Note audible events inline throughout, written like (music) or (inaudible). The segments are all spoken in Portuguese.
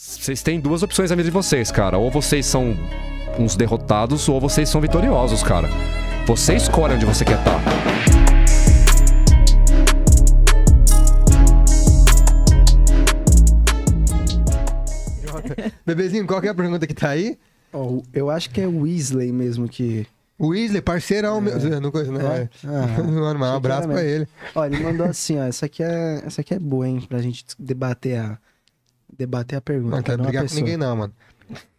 Vocês têm duas opções na vida de vocês, cara. Ou vocês são uns derrotados, ou vocês são vitoriosos, cara. Você escolhe onde você quer estar. Tá. (laughs) Bebezinho, qual que é a pergunta que tá aí? Oh, eu acho que é o Weasley mesmo que. Weasley, parceirão é. meu. Não coisa, né? É. é. Ah, (laughs) mano, um abraço pra ele. olha ele mandou assim, ó. Essa aqui, é... essa aqui é boa, hein? Pra gente debater a debater a pergunta. Não quero brigar com ninguém, não, mano.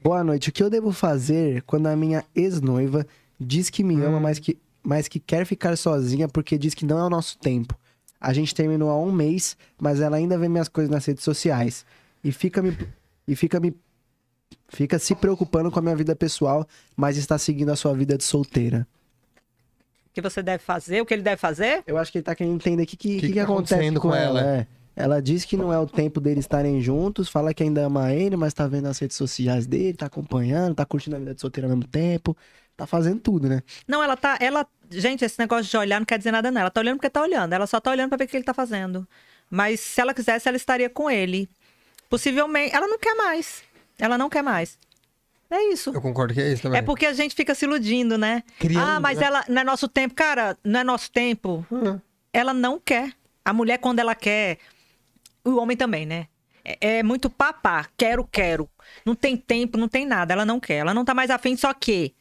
Boa noite. O que eu devo fazer quando a minha ex-noiva diz que me hum. ama, mas que, mas que quer ficar sozinha porque diz que não é o nosso tempo? A gente terminou há um mês, mas ela ainda vê minhas coisas nas redes sociais. E fica me. E fica me. Fica se preocupando com a minha vida pessoal, mas está seguindo a sua vida de solteira. O que você deve fazer? O que ele deve fazer? Eu acho que ele tá querendo entender o que, que, que, que, que tá acontece com, com ela. ela é. Ela diz que não é o tempo deles estarem juntos, fala que ainda ama ele, mas tá vendo as redes sociais dele, tá acompanhando, tá curtindo a vida de solteira ao mesmo tempo, tá fazendo tudo, né? Não, ela tá. Ela... Gente, esse negócio de olhar não quer dizer nada, não. Ela tá olhando porque tá olhando. Ela só tá olhando pra ver o que ele tá fazendo. Mas se ela quisesse, ela estaria com ele. Possivelmente. Ela não quer mais. Ela não quer mais. É isso. Eu concordo que é isso também. É porque a gente fica se iludindo, né? Criando, ah, mas né? ela não é nosso tempo. Cara, não é nosso tempo. Uhum. Ela não quer. A mulher, quando ela quer o homem também, né? É, é muito papá, quero, quero. Não tem tempo, não tem nada. Ela não quer, ela não tá mais afim, só que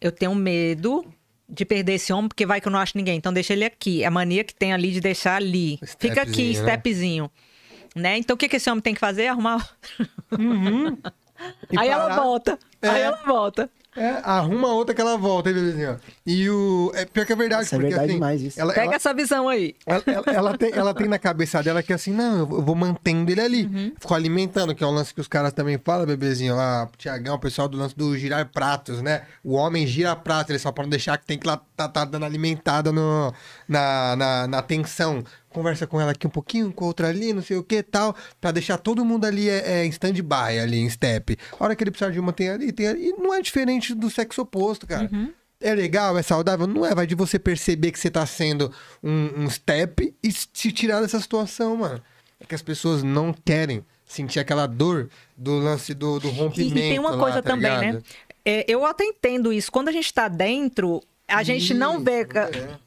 eu tenho medo de perder esse homem, porque vai que eu não acho ninguém. Então deixa ele aqui. é A mania que tem ali de deixar ali. Fica aqui, né? stepzinho. Né? Então o que, que esse homem tem que fazer? Arrumar. Uhum. (laughs) aí parar. ela volta. É. Aí ela volta. É, arruma outra que ela volta, hein, bebezinho? E o. É pior que é verdade, Nossa, é porque, é verdade assim, demais isso. Ela, Pega ela, essa visão aí. Ela, ela, tem, ela tem na cabeça dela que é assim, não, eu vou mantendo ele ali. Uhum. Ficou alimentando, que é um lance que os caras também falam, bebezinho, lá, Tiagão, o pessoal do lance do girar pratos, né? O homem gira prato, ele só pode deixar que tem que lá tá, tá dando alimentada na, na, na tensão conversa com ela aqui um pouquinho, com outra ali, não sei o que tal, para deixar todo mundo ali é, é, em stand-by, ali em step. A hora que ele precisar de uma, tem ali, tem ali. E não é diferente do sexo oposto, cara. Uhum. É legal, é saudável? Não é, vai de você perceber que você tá sendo um, um step e se tirar dessa situação, mano. É que as pessoas não querem sentir aquela dor do lance do, do rompimento. E, e tem uma lá, coisa tá também, né? ligado? né? É, eu até entendo isso. Quando a gente tá dentro, a gente não vê. É.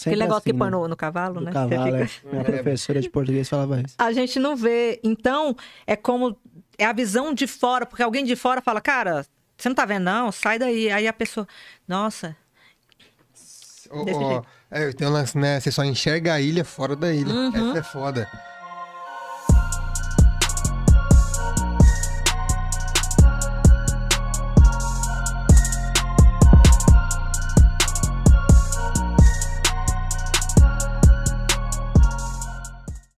Aquele negócio assim, que põe né? no, no, cavalo, né? Cavalo, é. Minha professora de português falava isso. A gente não vê. Então, é como. É a visão de fora, porque alguém de fora fala, cara, você não tá vendo, não? Sai daí. Aí a pessoa, nossa. Oh, oh, é, tem um lance, né? Você só enxerga a ilha fora da ilha. Uhum. Essa é foda.